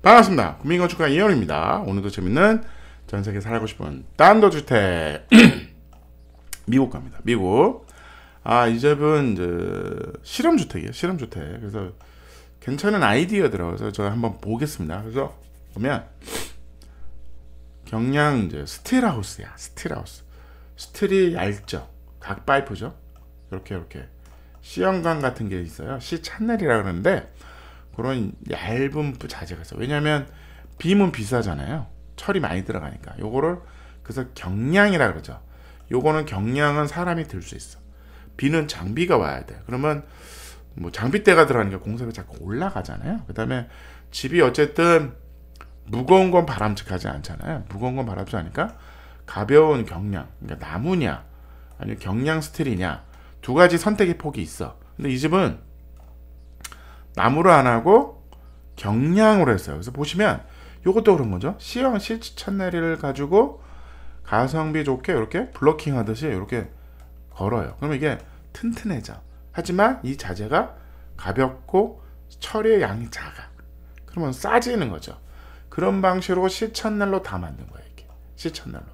반갑습니다. 국민건축가 이현입니다. 오늘도 재밌는 전세계 살고 싶은 딴도주택 미국 갑니다. 미국 아 이 집은 이제 실험주택이에요. 실험주택 그래서 괜찮은 아이디어더라고요. 제가 한번 보겠습니다. 그래서 보면 경량 이제 스틸하우스야. 스틸하우스 스틸이 얇죠. 각 파이프죠. 이렇게 이렇게 시연관 같은 게 있어요. 시 찬넬이라 그러는데 그런 얇은 자재가 있어요 왜냐면 하하 빔은 비싸잖아요 철이 많이 들어가니까 요거를 그래서 경량이라 그러죠 요거는 경량은 사람이 들 수 있어 비는 장비가 와야 돼 그러면 뭐 장비대가 들어가니까 공사가 자꾸 올라가잖아요 그 다음에 집이 어쨌든 무거운 건 바람직하지 않잖아요 무거운 건 바람직하니까 가벼운 경량 그러니까 나무냐 아니면 경량 스틸이냐 두 가지 선택의 폭이 있어 근데 이 집은 나무를안 하고 경량으로 했어요. 그래서 보시면 이것도 그런 거죠. C형 실치 찬내리를 가지고 가성비 좋게 이렇게 블러킹 하듯이 이렇게 걸어요. 그럼 이게 튼튼해져. 하지만 이 자재가 가볍고 처리의 양이 작아. 그러면 싸지는 거죠. 그런 방식으로 시천날로 다 만든 거예요. 이게 시천날로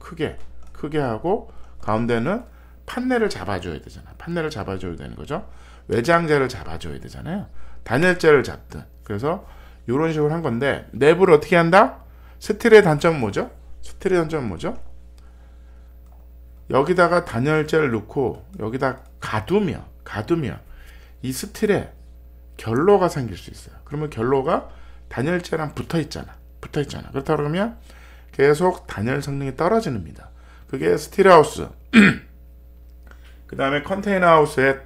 크게 크게 하고 가운데는 판넬을 잡아줘야 되잖아. 판넬을 잡아줘야 되는 거죠. 외장재를 잡아줘야 되잖아요. 단열재를 잡든. 그래서 이런 식으로 한 건데 내부를 어떻게 한다? 스틸의 단점 뭐죠? 스틸의 단점 뭐죠? 여기다가 단열재를 넣고 여기다 가두면 가두면 이 스틸에 결로가 생길 수 있어요. 그러면 결로가 단열재랑 붙어 있잖아. 붙어 있잖아. 그렇다 그러면 계속 단열 성능이 떨어집니다. 그게 스틸하우스. 그 다음에 컨테이너 하우스의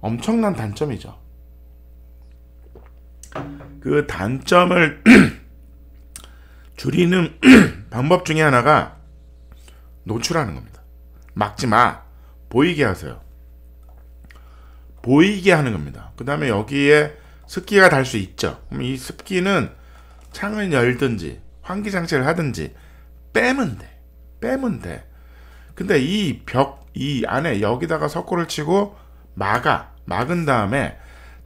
엄청난 단점이죠. 그 단점을 줄이는 방법 중에 하나가 노출하는 겁니다. 막지 마. 보이게 하세요. 보이게 하는 겁니다. 그 다음에 여기에 습기가 달 수 있죠. 그럼 이 습기는 창을 열든지 환기 장치를 하든지 빼면 돼. 빼면 돼. 근데 이 벽, 이 안에 여기다가 석고를 치고 막아 막은 다음에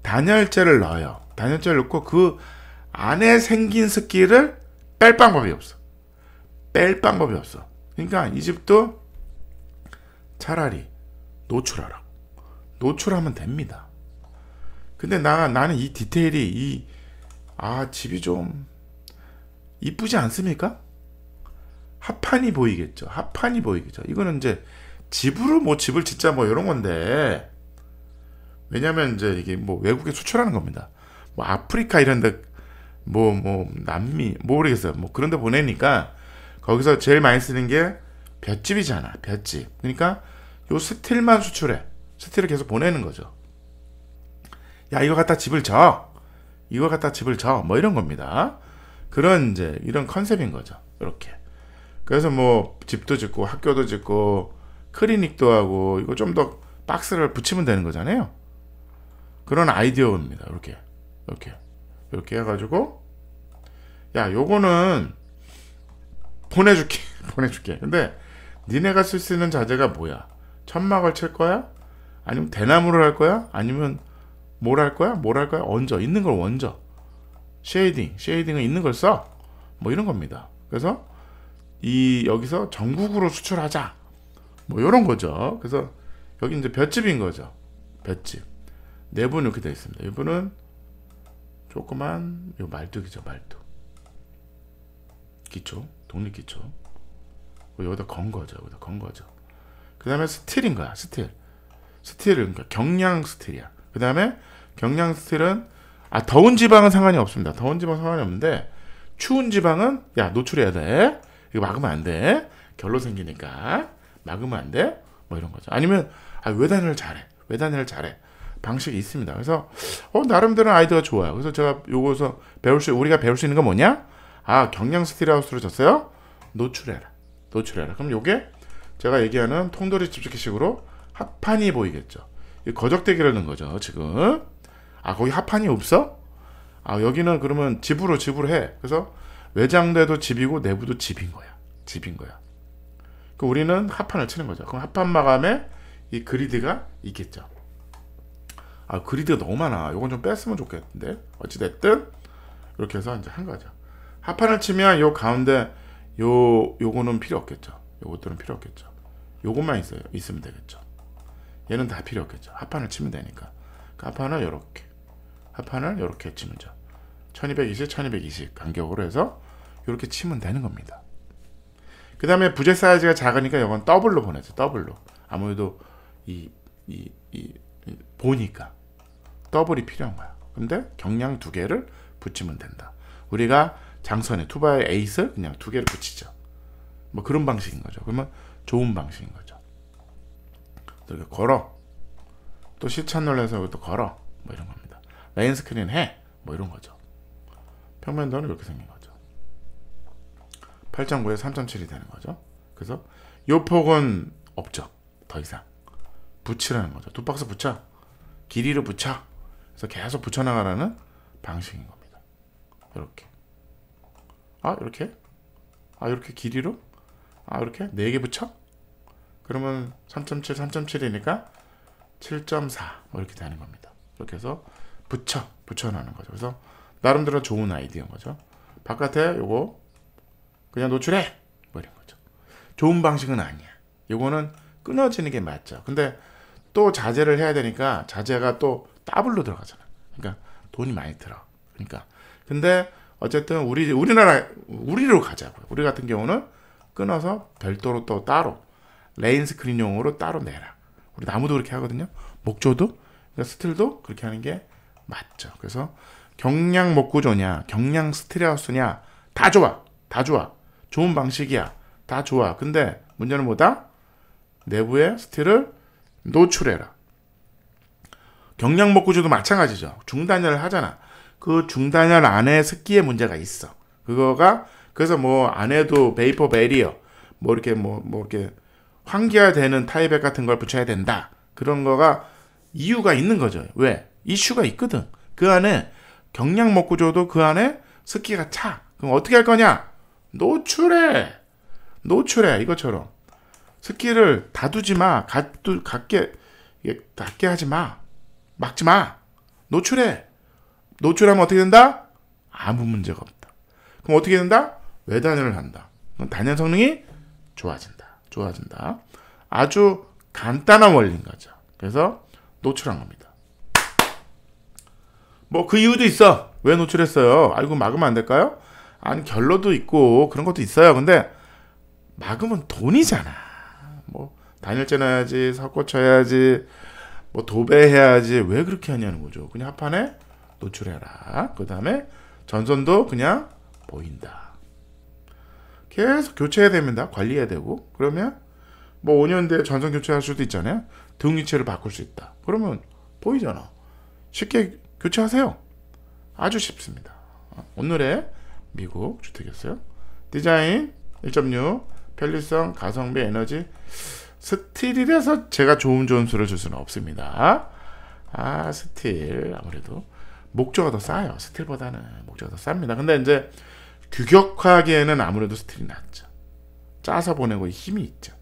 단열재를 넣어요. 단열재를 넣고 그 안에 생긴 습기를 뺄 방법이 없어. 뺄 방법이 없어. 그러니까 이 집도 차라리 노출하라. 노출하면 됩니다. 근데 나 나는 이 디테일이 이 아 집이 좀 이쁘지 않습니까? 합판이 보이겠죠. 합판이 보이겠죠. 이거는 이제 집으로 뭐 집을 짓자 뭐 이런 건데 왜냐하면 이제 이게 뭐 외국에 수출하는 겁니다. 뭐 아프리카 이런데 뭐뭐 남미 모르겠어요. 뭐 그런데 보내니까 거기서 제일 많이 쓰는 게 볏짚이잖아. 볏짚. 그러니까 요 스틸만 수출해. 스틸을 계속 보내는 거죠. 야 이거 갖다 집을 져. 이거 갖다 집을 져. 뭐 이런 겁니다. 그런 이제 이런 컨셉인 거죠. 이렇게. 그래서 뭐 집도 짓고 학교도 짓고 클리닉도 하고 이거 좀 더 박스를 붙이면 되는 거잖아요. 그런 아이디어입니다. 이렇게 이렇게 이렇게 해가지고 야 요거는 보내줄게 보내줄게 근데 니네가 쓸 수 있는 자재가 뭐야 천막을 칠 거야 아니면 대나무를 할 거야 아니면 뭘 할 거야 뭘 할 거야 얹어 있는 걸 얹어 쉐이딩 쉐이딩은 있는 걸써뭐 이런 겁니다 그래서 이 여기서 전국으로 수출하자 뭐 이런 거죠 그래서 여기 이제 볏집인 거죠 볏집 내부는 네 이렇게 되어 있습니다. 이분은 조그만 요 말뚝이죠, 말뚝. 기초, 독립 기초. 여기다 건 거죠, 여기다 건 거죠. 그 다음에 스틸인 거야, 스틸. 스틸은 그러니까 경량 스틸이야. 그 다음에 경량 스틸은 아 더운 지방은 상관이 없습니다. 더운 지방 상관이 없는데 추운 지방은 야 노출해야 돼. 이거 막으면 안 돼. 결로 생기니까 막으면 안 돼. 뭐 이런 거죠. 아니면 아 외단을 잘해. 외단을 잘해. 방식이 있습니다. 그래서 어, 나름대로 아이디어가 좋아요. 그래서 제가 요거서 배울 수 우리가 배울 수 있는 건 뭐냐? 아 경량 스틸하우스로 졌어요. 노출해라. 노출해라. 그럼 요게 제가 얘기하는 통돌이 집집기식으로 합판이 보이겠죠. 거적대기를 넣은 거죠. 지금 아 거기 합판이 없어? 아 여기는 그러면 집으로 집으로 해. 그래서 외장대도 집이고 내부도 집인 거야. 집인 거야. 그 우리는 합판을 치는 거죠. 그럼 합판 마감에 이 그리드가 있겠죠. 아 그리드가 너무 많아 요건 좀 뺐으면 좋겠는데 어찌됐든 이렇게 해서 이제 한 거죠 하판을 치면 요 가운데 요 요거는 필요 없겠죠 요것들은 필요 없겠죠 요것만 있어요 있으면 되겠죠 얘는 다 필요 없겠죠 하판을 치면 되니까 까 그러니까 하판을 요렇게 하판을 요렇게 치면 죠 1220, 1220 간격으로 해서 요렇게 치면 되는 겁니다 그 다음에 부재 사이즈가 작으니까 이건 더블로 보내죠 더블로 아무래도 이 이, 이, 보니까 더블이 필요한 거야. 근데 경량 두 개를 붙이면 된다. 우리가 장선에 투바의 에이스 그냥 두 개를 붙이죠. 뭐 그런 방식인 거죠. 그러면 좋은 방식인 거죠. 이렇게 걸어. 또 시찬을 해서 또 걸어. 뭐 이런 겁니다. 레인 스크린 해. 뭐 이런 거죠. 평면도는 이렇게 생긴 거죠. 8.9에서 3.7이 되는 거죠. 그래서 요 폭은 없죠. 더 이상. 붙이라는 거죠. 두 박스 붙여. 길이를 붙여. 그래서 계속 붙여나가라는 방식인 겁니다. 이렇게. 아, 이렇게? 아, 이렇게 길이로? 아, 이렇게? 네 개 붙여? 그러면 3.7, 3.7이니까 7.4. 뭐 이렇게 되는 겁니다. 이렇게 해서 붙여. 붙여나는 거죠. 그래서 나름대로 좋은 아이디어인 거죠. 바깥에 요거 그냥 노출해! 뭐 이런 거죠. 좋은 방식은 아니야. 요거는 끊어지는 게 맞죠. 근데 또 자재를 해야 되니까 자재가 또 더블로 들어가잖아. 그러니까 돈이 많이 들어. 그러니까 근데 어쨌든 우리 우리나라 우리로 가자고요. 우리 같은 경우는 끊어서 별도로 또 따로 레인 스크린용으로 따로 내라. 우리 나무도 그렇게 하거든요. 목조도 그러니까 스틸도 그렇게 하는 게 맞죠. 그래서 경량 목구조냐, 경량 스틸하우스냐 다 좋아, 다 좋아. 좋은 방식이야, 다 좋아. 근데 문제는 뭐다? 내부에 스틸을 노출해라. 경량복구주도 마찬가지죠. 중단열을 하잖아. 그 중단열 안에 습기에 문제가 있어. 그거가 그래서 뭐 안에도 베이퍼 베리어 뭐 이렇게 뭐뭐 뭐 이렇게 환기화되는 타입백 같은 걸 붙여야 된다. 그런 거가 이유가 있는 거죠. 왜? 이슈가 있거든. 그 안에 경량 먹구조도 그 안에 습기가 차. 그럼 어떻게 할 거냐? 노출해. 노출해. 이것처럼. 스킬를 다두지 마. 갖두, 갖게, 갖게 예, 하지 마. 막지 마. 노출해. 노출하면 어떻게 된다? 아무 문제가 없다. 그럼 어떻게 된다? 외단을 한다. 그럼 단연 성능이 좋아진다. 좋아진다. 아주 간단한 원리인 거죠. 그래서 노출한 겁니다. 뭐 그 이유도 있어. 왜 노출했어요? 아 알고 아, 막으면 안 될까요? 아니 결로도 있고 그런 것도 있어요. 근데 막으면 돈이잖아. 단일제 넣야지 섞어 쳐야지, 뭐 도배해야지, 왜 그렇게 하냐는 거죠. 그냥 합판에 노출해라. 그 다음에 전선도 그냥 보인다. 계속 교체해야 됩니다. 관리해야 되고. 그러면 뭐 5년 뒤에 전선 교체할 수도 있잖아요. 등위치를 바꿀 수 있다. 그러면 보이잖아. 쉽게 교체하세요. 아주 쉽습니다. 오늘의 미국 주택이었어요. 디자인 1.6 편리성, 가성비, 에너지 스틸이돼서 제가 좋은 점수를 줄 수는 없습니다. 아 스틸 아무래도 목조가더 싸요. 스틸보다는 목조가더 쌉니다. 근데 이제 규격하기에는 아무래도 스틸이 낫죠. 짜서 보내고 힘이 있죠.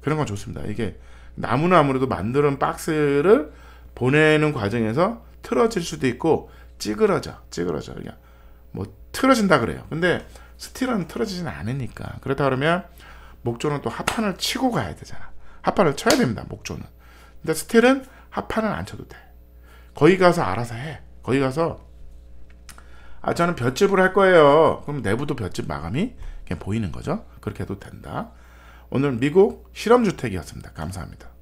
그런 건 좋습니다. 이게 나무는 아무래도 만드는 박스를 보내는 과정에서 틀어질 수도 있고 찌그러져, 찌그러져 그냥 뭐 틀어진다 그래요. 근데 스틸은 틀어지진 않으니까 그렇다 그러면 목조는 또 합판을 치고 가야 되잖아. 합판을 쳐야 됩니다. 목조는. 근데 스틸은 합판은 안 쳐도 돼. 거기 가서 알아서 해. 거기 가서 아 저는 볏집을 할 거예요. 그럼 내부도 볏집 마감이 그냥 보이는 거죠. 그렇게 해도 된다. 오늘 미국 실험주택이었습니다. 감사합니다.